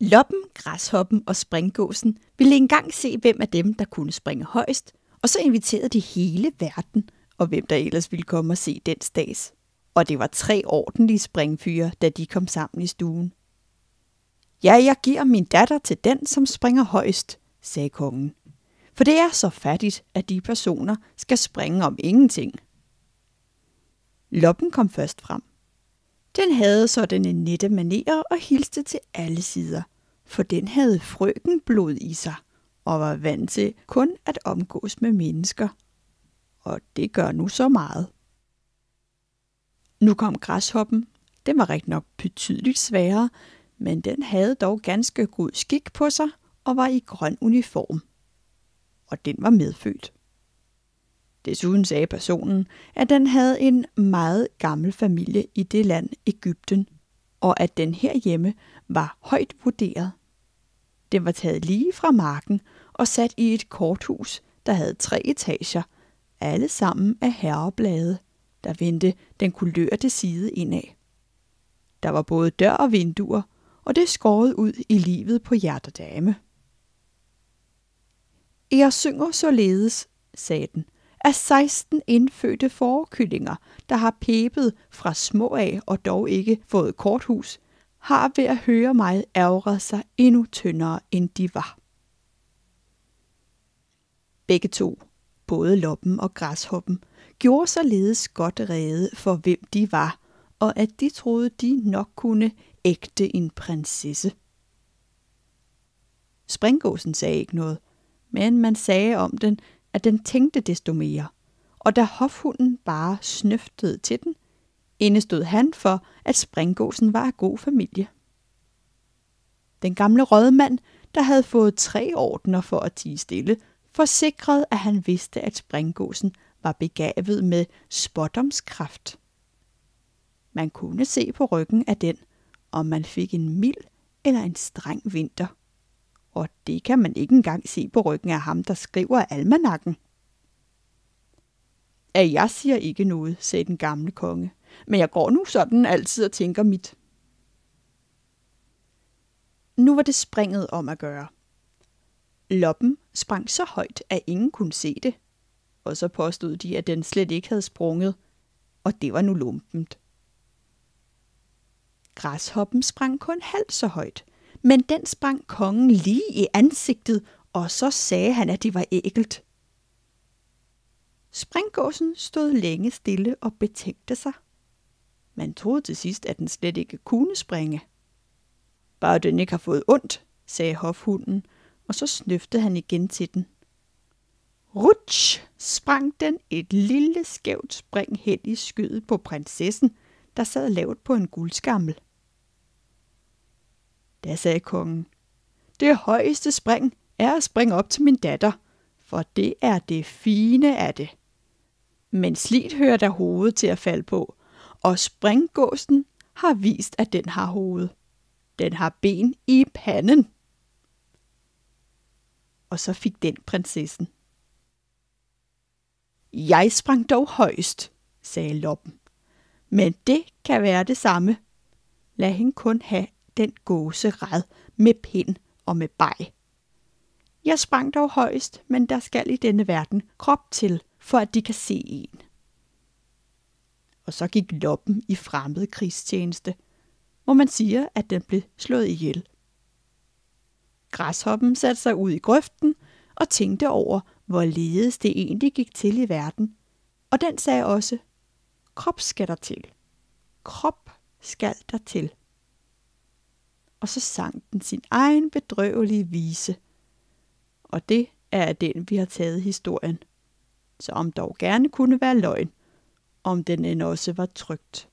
Loppen, græshoppen og springgåsen ville engang se, hvem af dem, der kunne springe højst, og så inviterede de hele verden, og hvem der ellers ville komme og se den dags. Og det var tre ordentlige springfyre, da de kom sammen i stuen. Ja, jeg giver min datter til den, som springer højst, sagde kongen. For det er så fattigt, at de personer skal springe om ingenting. Loppen kom først frem. Den havde en nette manerer og hilste til alle sider, for den havde blod i sig og var vant til kun at omgås med mennesker. Og det gør nu så meget. Nu kom græshoppen. Den var rigtig nok betydeligt sværere, men den havde dog ganske god skik på sig og var i grøn uniform. Og den var medfødt. Desuden sagde personen, at den havde en meget gammel familie i det land, Ægypten, og at den herhjemme var højt vurderet. Den var taget lige fra marken og sat i et korthus, der havde tre etager, alle sammen af herreblade, der vendte den kulørte side indad. Der var både dør og vinduer, og det skårede ud i livet på hjertedame. Jeg synger således, sagde den, af 16 indfødte forkyllinger, der har pebet fra små af og dog ikke fået korthus, har ved at høre mig ærgret sig endnu tyndere, end de var. Begge to, både loppen og græshoppen, gjorde således godt rede for, hvem de var, og at de troede, de nok kunne ægte en prinsesse. Springgåsen sagde ikke noget, men man sagde om den, at den tænkte desto mere. Og da hofhunden bare snøftede til den, indestod han for, at springgåsen var af god familie. Den gamle rådmand, der havde fået tre ordner for at tige stille, forsikrede, at han vidste, at springgåsen var begavet med spottomskraft. Man kunne se på ryggen af den, om man fik en mild eller en streng vinter – og det kan man ikke engang se på ryggen af ham, der skriver almanakken. Ja, jeg siger ikke noget, sagde den gamle konge, men jeg går nu sådan altid og tænker mit. Nu var det springet om at gøre. Loppen sprang så højt, at ingen kunne se det, og så påstod de, at den slet ikke havde sprunget, og det var nu lumpent. Græshoppen sprang kun halvt så højt, men den sprang kongen lige i ansigtet, og så sagde han, at det var ægelt. Springgåsen stod længe stille og betænkte sig. Man troede til sidst, at den slet ikke kunne springe. Bare den ikke har fået ondt, sagde hofhunden, og så snøftede han igen til den. Rutsch sprang den et lille skævt spring hen i skydet på prinsessen, der sad lavt på en guldskammel. Da sagde kongen, det højeste spring er at springe op til min datter, for det er det fine af det. Men slit hører der hovedet til at falde på, og springgåsen har vist, at den har hoved. Den har ben i panden. Og så fik den prinsessen. Jeg sprang dog højst, sagde loppen. Men det kan være det samme. Lad hende kun have den red med pind og med bag. Jeg sprang dog højst, men der skal i denne verden krop til, for at de kan se en. Og så gik loppen i fremmed krigstjeneste, hvor man siger, at den blev slået ihjel. Græshoppen satte sig ud i grøften og tænkte over, hvor ledes det egentlig gik til i verden. Og den sagde også, krop skal der til. Krop skal der til og så sang den sin egen bedrøvelige vise. Og det er af den, vi har taget historien. Så om dog gerne kunne være løgn, om den end også var trygt.